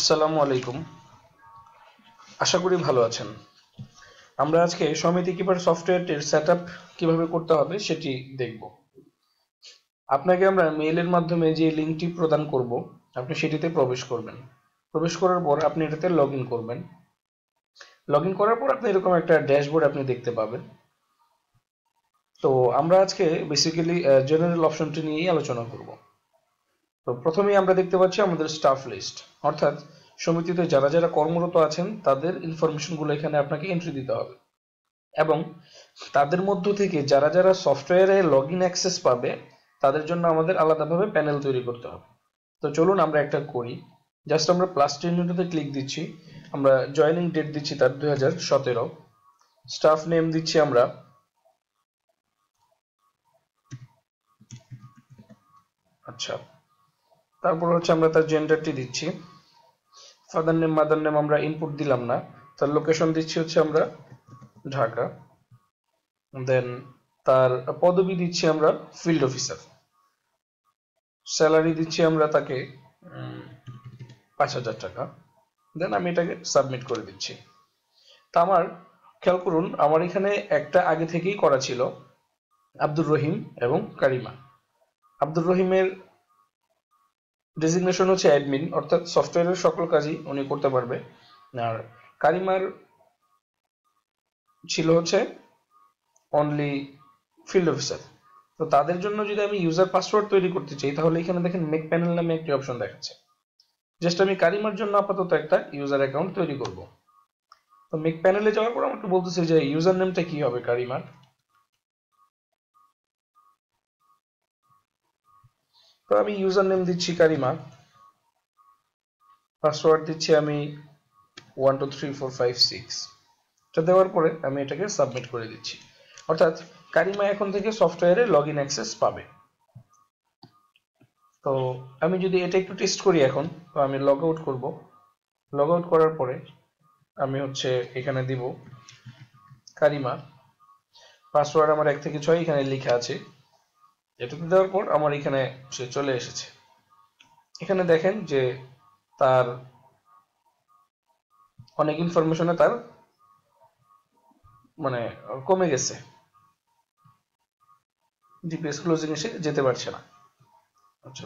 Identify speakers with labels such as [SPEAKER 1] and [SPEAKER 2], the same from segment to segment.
[SPEAKER 1] আসসালামু আলাইকুম আশা করি ভালো আছেন আমরা আজকে সমিতি কিপার সফটওয়্যারটির সেট কিভাবে করতে হবে সেটি দেখব আপনাকে আমরা মেইলের মাধ্যমে যে লিঙ্কটি প্রদান করব আপনি সেটিতে প্রবেশ করবেন প্রবেশ করার পর আপনি এটাতে লগ করবেন লগ করার পর আপনি এরকম একটা ড্যাশবোর্ড আপনি দেখতে পাবেন তো আমরা আজকে বেসিক্যালি জেনারেল অপশনটি নিয়েই আলোচনা করবো তো প্রথমেই আমরা দেখতে পাচ্ছি আমাদের স্টাফ লিস্ট অর্থাৎ সমিতিতে যারা যারা কর্মরত আছেন তাদের ইনফরমেশনগুলো এখানে আপনাকে এন্ট্রি দিতে হবে এবং তাদের মধ্য থেকে যারা যারা সফটওয়্যারে লগ ইন অ্যাক্সেস পাবে তাদের জন্য আমাদের আলাদাভাবে প্যানেল তৈরি করতে হবে তো চলুন আমরা একটা করি জাস্ট আমরা প্লাস টেনটাতে ক্লিক দিচ্ছি আমরা জয়নিং ডেট দিচ্ছি তার দুই হাজার সতেরো স্টাফ নেম দিচ্ছি আমরা আচ্ছা তারপর হচ্ছে আমরা তার জেন্ডারটি দিচ্ছি ফাদার নেম মাদার নেম আমরা ইনপুট দিলাম না তার লোকেশন দিচ্ছি হচ্ছে আমরা ঢাকা দেন তার পদবি দিচ্ছি আমরা ফিল্ড অফিসার স্যালারি দিচ্ছি আমরা তাকে পাঁচ হাজার টাকা দেন আমি এটাকে সাবমিট করে দিচ্ছি তা আমার খেয়াল করুন আমার এখানে একটা আগে থেকেই করা ছিল আব্দুর রহিম এবং কারিমা আব্দুর রহিমের ডেজিগনেশন হচ্ছে অ্যাডমিন অর্থাৎ সফটওয়্যারের সকল কাজই উনি করতে পারবে আর কারিমার ছিল হচ্ছে অনলি ফিল্ড অফিসার তো তাদের জন্য যদি আমি ইউজার পাসওয়ার্ড তৈরি করতে চাই তাহলে এখানে দেখেন মেক প্যানেল নামে একটি অপশন দেখাচ্ছে জাস্ট আমি কারিমার জন্য আপাতত একটা ইউজার অ্যাকাউন্ট তৈরি করব তো মেক প্যানেলে যাওয়ার পর আমাকে বলতেছে যে ইউজার নেমটা কি হবে কারিমার তো আমি ইউজার নেম দিচ্ছি কারিমা পাসওয়ার্ড দিচ্ছি আমি one two three four five six দেওয়ার পরে আমি এটাকে সাবমিট করে দিচ্ছি অর্থাৎ কারিমা এখন থেকে সফটওয়্যারে লগ ইন অ্যাক্সেস পাবে তো আমি যদি এটা একটু টেস্ট করি এখন তো আমি লগ আউট করবো লগ আউট করার পরে আমি হচ্ছে এখানে দিব কারিমা পাসওয়ার্ড আমার এক থেকে ছয় এখানে লেখা আছে এটাতে দেওয়ার পর আমার এখানে সে চলে এসেছে এখানে দেখেন যে তার অনেক ইনফরমেশনে তার মানে কমে গেছে জিপিএস ক্লোজিং এসে যেতে পারছে না আচ্ছা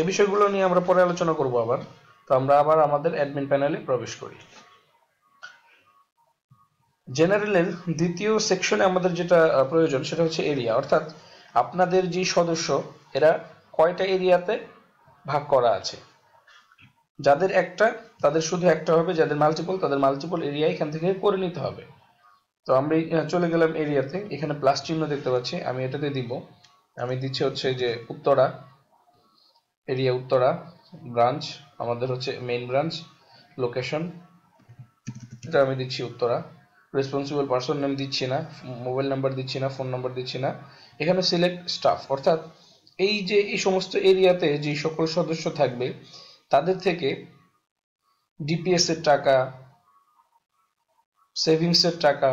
[SPEAKER 1] এই বিষয়গুলো নিয়ে আমরা পরে আলোচনা করব আবার তো আমরা আবার আমাদের অ্যাডমিন প্যানেলে প্রবেশ করি জেনারেলের দ্বিতীয় সেকশনে আমাদের যেটা প্রয়োজন সেটা হচ্ছে এরিয়া অর্থাৎ আপনাদের যে সদস্য এরা কয়টা এরিয়াতে ভাগ করা আছে যাদের একটা তাদের শুধু একটা হবে যাদের মাল্টিপল তাদের মাল্টিপল এরিয়া এখান থেকে করে নিতে হবে তো আমরা চলে গেলাম এরিয়াতে এখানে প্লাস চিহ্ন দেখতে পাচ্ছি আমি এটাতে দিব আমি দিচ্ছি হচ্ছে যে উত্তরা এরিয়া উত্তরা ব্রাঞ্চ আমাদের হচ্ছে মেইন ব্রাঞ্চ লোকেশন এটা আমি দিচ্ছি উত্তরা রেসপন্সিবল পার্সন নেম দিচ্ছি না মোবাইল নাম্বার দিচ্ছি না ফোন নাম্বার দিচ্ছি না এখানে সিলেক্ট স্টাফ অর্থাৎ এই যে এই সমস্ত এরিয়াতে যে সকল সদস্য থাকবে তাদের থেকে ডিপিএস এর টাকা এর টাকা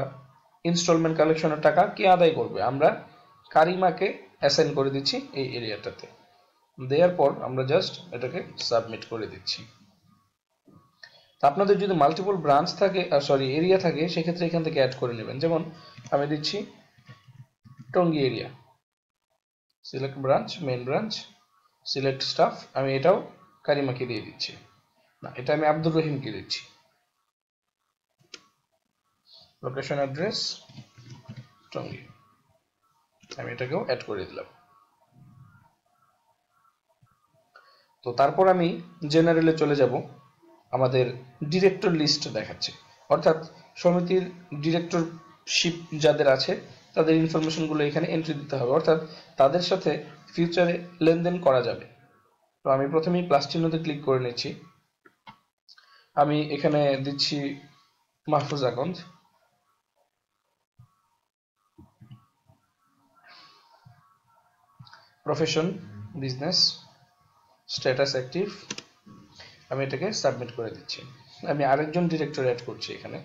[SPEAKER 1] ইনস্টলমেন্ট কালেকশনের টাকা কে আদায় করবে আমরা কারিমাকে অ্যাসাইন করে দিচ্ছি এই এরিয়াটাতে দেওয়ার পর আমরা জাস্ট এটাকে সাবমিট করে দিচ্ছি আপনাদের যদি মাল্টিপল ব্রাঞ্চ থাকে সরি এরিয়া থাকে সেক্ষেত্রে এখান থেকে অ্যাড করে নেবেন যেমন আমি দিচ্ছি Tongi area select branch main branch select staff আমি এটাও কারিমাকে দিয়ে দিচ্ছি না এটা আমি আব্দুর রহিমকে দিচ্ছি লোকেশন অ্যাড্রেস টঙ্গি আমি এটাকেও অ্যাড করে দিলাম তো তারপর আমি জেনারেলে চলে যাব আমাদের ডিরেক্টর লিস্ট দেখাচ্ছে অর্থাৎ সমিতির ডিরেক্টরশিপ যাদের আছে তাদের ইনফরমেশনগুলো এখানে এন্ট্রি দিতে হবে অর্থাৎ তাদের সাথে ফিউচারে লেনদেন করা যাবে তো আমি প্রথমেই প্লাস চিহ্নতে ক্লিক করে নিচ্ছি আমি এখানে দিচ্ছি মাহফুজ আকন্দ profession business status active আমি এটাকে সাবমিট করে দিচ্ছি আমি আরেকজন ডিরেক্টর অ্যাড করছি এখানে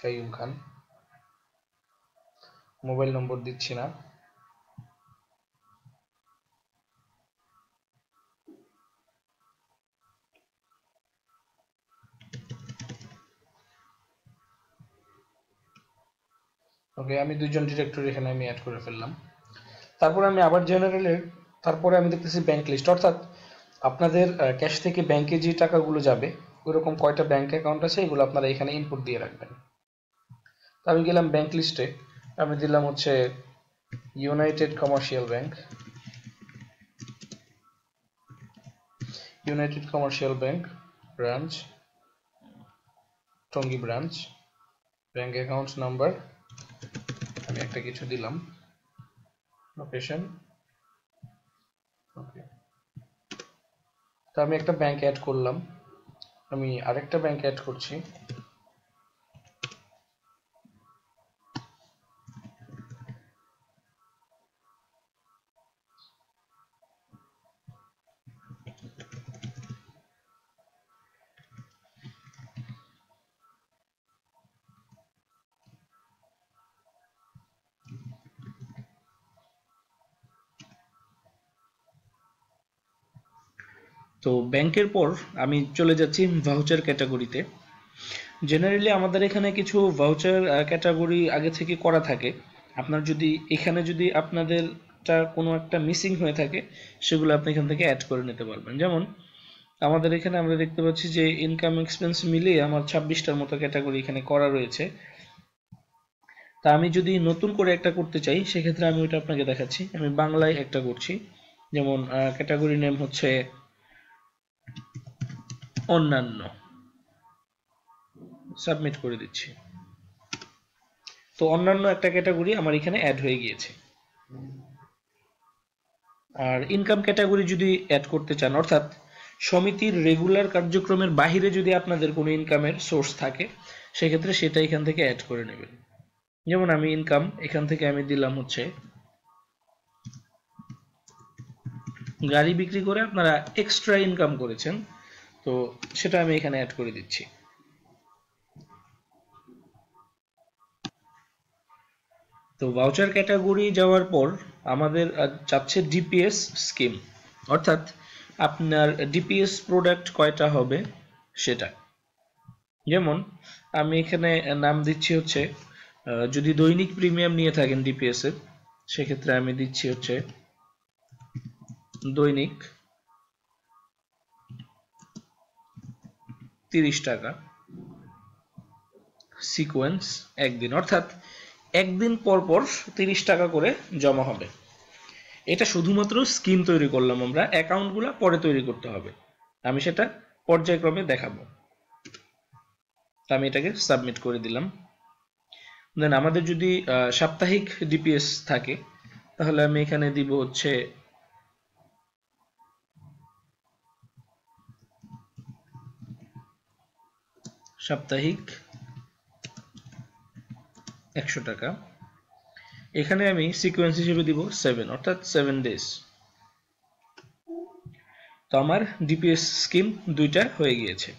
[SPEAKER 1] কাইম খান মোবাইল নম্বর দিচ্ছি না ওকে আমি দুজন ডিরেক্টর এখানে আমি অ্যাড করে ফেললাম তারপরে আমি আবার জেনারেলের তারপরে আমি দেখতেছি ব্যাংক লিস্ট অর্থাৎ আপনাদের ক্যাশ থেকে ব্যাংকে যে টাকাগুলো যাবে ওইরকম কয়টা ব্যাংক অ্যাকাউন্ট আছে এগুলো আপনারা এখানে ইনপুট দিয়ে রাখবেন আমি গেলাম ব্যাংক লিস্টে আমি দিলাম হচ্ছে United Commercial Bank United Commercial Bank branch Tongi branch bank account number আমি একটা কিছু দিলাম location okay তো আমি একটা ব্যাংক add করলাম আমি আরেকটা bank অ্যাড করছি তো ব্যাংকের পর আমি চলে যাচ্ছি ভাউচার ক্যাটাগরিতে জেনারেলি আমাদের এখানে কিছু ভাউচার ক্যাটাগরি আগে থেকে করা থাকে আপনার যদি এখানে যদি আপনাদেরটা কোনো একটা মিসিং হয়ে থাকে সেগুলো আপনি এখান থেকে অ্যাড করে নিতে পারবেন যেমন আমাদের এখানে আমরা দেখতে পাচ্ছি যে ইনকাম এক্সপেন্স মিলিয়ে আমার ছাব্বিশটার মতো ক্যাটাগরি এখানে করা রয়েছে তা আমি যদি নতুন করে একটা করতে চাই সেক্ষেত্রে আমি ওইটা আপনাকে দেখাচ্ছি আমি বাংলায় একটা করছি যেমন ক্যাটাগরি নেম হচ্ছে অন্যান্য সাবমিট করে দিচ্ছি তো অন্যান্য একটা ক্যাটাগরি আমার এখানে অ্যাড হয়ে গিয়েছে আর ইনকাম ক্যাটাগরি যদি অ্যাড করতে চান অর্থাৎ সমিতির রেগুলার কার্যক্রমের বাহিরে যদি আপনাদের কোনো ইনকামের সোর্স থাকে সেক্ষেত্রে সেটা এখান থেকে অ্যাড করে নেবেন যেমন আমি ইনকাম এখান থেকে আমি দিলাম হচ্ছে গাড়ি বিক্রি করে আপনারা এক্সট্রা ইনকাম করেছেন তো সেটা আমি এখানে অ্যাড করে দিচ্ছি তো ভাউচার ক্যাটাগরি যাওয়ার পর আমাদের চাচ্ছে ডিপিএস স্কিম অর্থাৎ আপনার ডিপিএস প্রোডাক্ট কয়টা হবে সেটা যেমন আমি এখানে নাম দিচ্ছি হচ্ছে যদি দৈনিক প্রিমিয়াম নিয়ে থাকেন ডিপিএস এর সেক্ষেত্রে আমি দিচ্ছি হচ্ছে দৈনিক তিরিশ টাকা সিকোয়েন্স একদিন অর্থাৎ একদিন পরপর তিরিশ টাকা করে জমা হবে এটা শুধুমাত্র স্কিম তৈরি করলাম আমরা অ্যাকাউন্টগুলো পরে তৈরি করতে হবে আমি সেটা পর্যায়ক্রমে দেখাবো আমি এটাকে সাবমিট করে দিলাম দেন আমাদের যদি সাপ্তাহিক ডিপিএস থাকে তাহলে আমি এখানে দিব হচ্ছে সাপ্তাহিক একশো টাকা এখানে আমি সিকুয়েন্স হিসেবে দিব সেভেন অর্থাৎ সেভেন ডেজ তো আমার ডিপিএস স্কিম দুইটা হয়ে গিয়েছে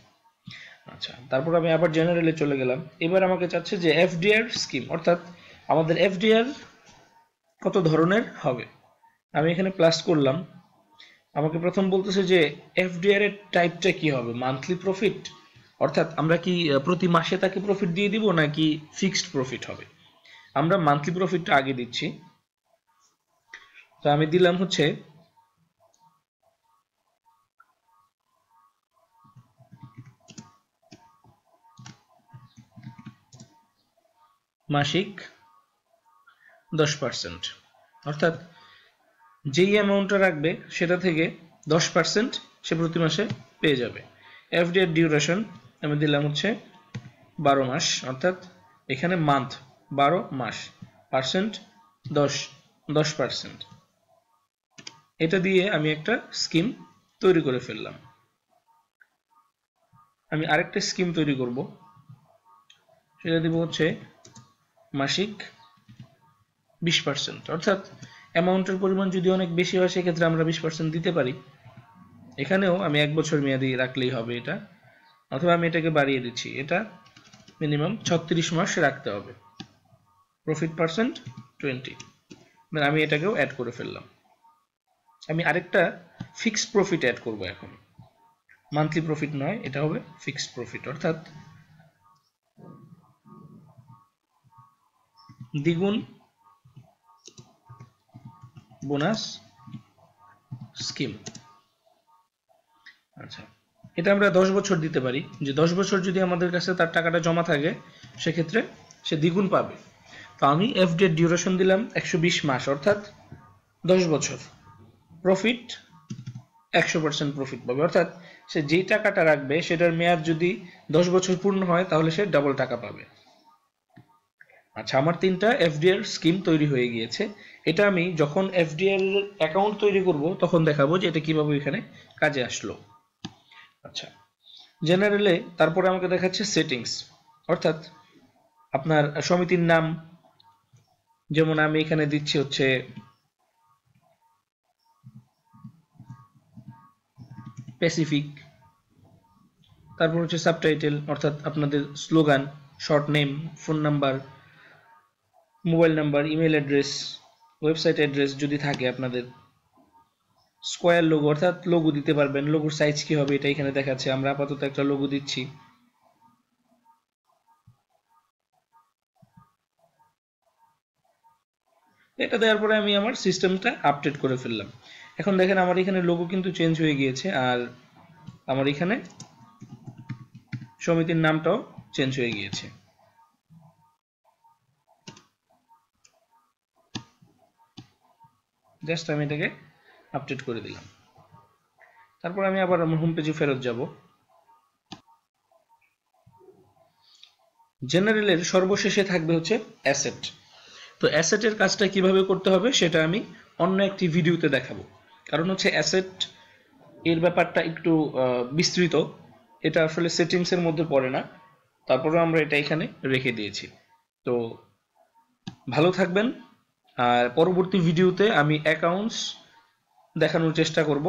[SPEAKER 1] আচ্ছা তারপর আমি আবার জেনারেলে চলে গেলাম এবার আমাকে চাচ্ছে যে এফডিআর স্কিম অর্থাৎ আমাদের এফডিআর কত ধরনের হবে আমি এখানে প্লাস করলাম আমাকে প্রথম বলতেছে যে এফডিআর এর টাইপটা কি হবে মান্থলি প্রফিট অর্থাৎ আমরা কি প্রতি মাসে তাকে প্রফিট দিয়ে দিব নাকি ফিক্সড প্রফিট হবে আমরা মান্থলি প্রফিটটা আগে দিচ্ছি তো আমি দিলাম হচ্ছে মাসিক দশ পার্সেন্ট অর্থাৎ যেই অ্যামাউন্টটা রাখবে সেটা থেকে দশ পার্সেন্ট সে প্রতি মাসে পেয়ে যাবে এফডি এর ডিউরেশন আমি দিলাম হচ্ছে বারো মাস অর্থাৎ এখানে মান্থ বারো মাস পার্সেন্ট দশ দশ পার্সেন্ট এটা দিয়ে আমি একটা স্কিম তৈরি করে ফেললাম আমি আরেকটা স্কিম তৈরি করব সেটা দিব হচ্ছে মাসিক বিশ পার্সেন্ট অর্থাৎ অ্যামাউন্টের পরিমাণ যদি অনেক বেশি হয় সেক্ষেত্রে আমরা বিশ পার্সেন্ট দিতে পারি এখানেও আমি এক বছর মেয়াদি রাখলেই হবে এটা অথবা আমি এটাকে বাড়িয়ে দিচ্ছি এটা মিনিমাম ছত্রিশ মাস রাখতে হবে প্রফিট পার্সেন্ট টোয়েন্টি মানে আমি এটাকেও অ্যাড করে ফেললাম আমি আরেকটা ফিক্সড প্রফিট অ্যাড করব এখন মান্থলি প্রফিট নয় এটা হবে ফিক্সড প্রফিট অর্থাৎ দ্বিগুণ বোনাস স্কিম আচ্ছা এটা আমরা দশ বছর দিতে পারি যে দশ বছর যদি আমাদের কাছে তার টাকাটা জমা থাকে সেক্ষেত্রে সে দ্বিগুণ পাবে তো আমি এফ ডের ডিউরেশন দিলাম একশো মাস অর্থাৎ দশ বছর প্রফিট একশো পার্সেন্ট প্রফিট পাবে অর্থাৎ সে যেই টাকাটা রাখবে সেটার মেয়াদ যদি দশ বছর পূর্ণ হয় তাহলে সে ডাবল টাকা পাবে আচ্ছা আমার তিনটা এফডিআর স্কিম তৈরি হয়ে গিয়েছে এটা আমি যখন এফডিআর অ্যাকাউন্ট তৈরি করব তখন দেখাবো যে এটা কিভাবে এখানে কাজে আসলো আচ্ছা জেনারেলে তারপরে আমাকে দেখাচ্ছে সেটিংস অর্থাৎ আপনার সমিতির নাম যেমন আমি এখানে দিচ্ছি হচ্ছে প্যাসিফিক তারপর হচ্ছে সাবটাইটেল অর্থাৎ আপনাদের slogan short name phone number mobile number email address website address যদি থাকে আপনাদের স্কোয়ার লোগো অর্থাৎ লোগো দিতে পারবেন লোগোর সাইজ কি হবে এটা এখানে দেখাচ্ছে আমরা আপাতত একটা লোগো দিচ্ছি এটা দেওয়ার পরে আমি আমার সিস্টেমটা আপডেট করে ফেললাম এখন দেখেন আমার এখানে লোগো কিন্তু চেঞ্জ হয়ে গিয়েছে আর আমার এখানে সমিতির নামটাও চেঞ্জ হয়ে গিয়েছে জাস্ট আমি এটাকে আপডেট করে দিলাম তারপর আমি আবার আমার হোম পেজে ফেরত যাব জেনারেলের সর্বশেষে থাকবে হচ্ছে অ্যাসেট তো অ্যাসেটের কাজটা কিভাবে করতে হবে সেটা আমি অন্য একটি ভিডিওতে দেখাবো কারণ হচ্ছে অ্যাসেট এর ব্যাপারটা একটু বিস্তৃত এটা আসলে সেটিংসের মধ্যে পড়ে না তারপরে আমরা এটা এখানে রেখে দিয়েছি তো ভালো থাকবেন আর পরবর্তী ভিডিওতে আমি অ্যাকাউন্টস দেখানোর চেষ্টা করব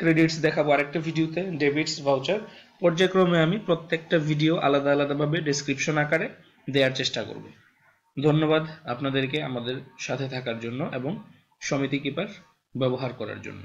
[SPEAKER 1] ক্রেডিটস দেখাবো আরেকটা ভিডিওতে ডেবিটস ভাউচার পর্যায়ক্রমে আমি প্রত্যেকটা ভিডিও আলাদা আলাদাভাবে ডেসক্রিপশন আকারে দেওয়ার চেষ্টা করব ধন্যবাদ আপনাদেরকে আমাদের সাথে থাকার জন্য এবং সমিতি কিপার ব্যবহার করার জন্য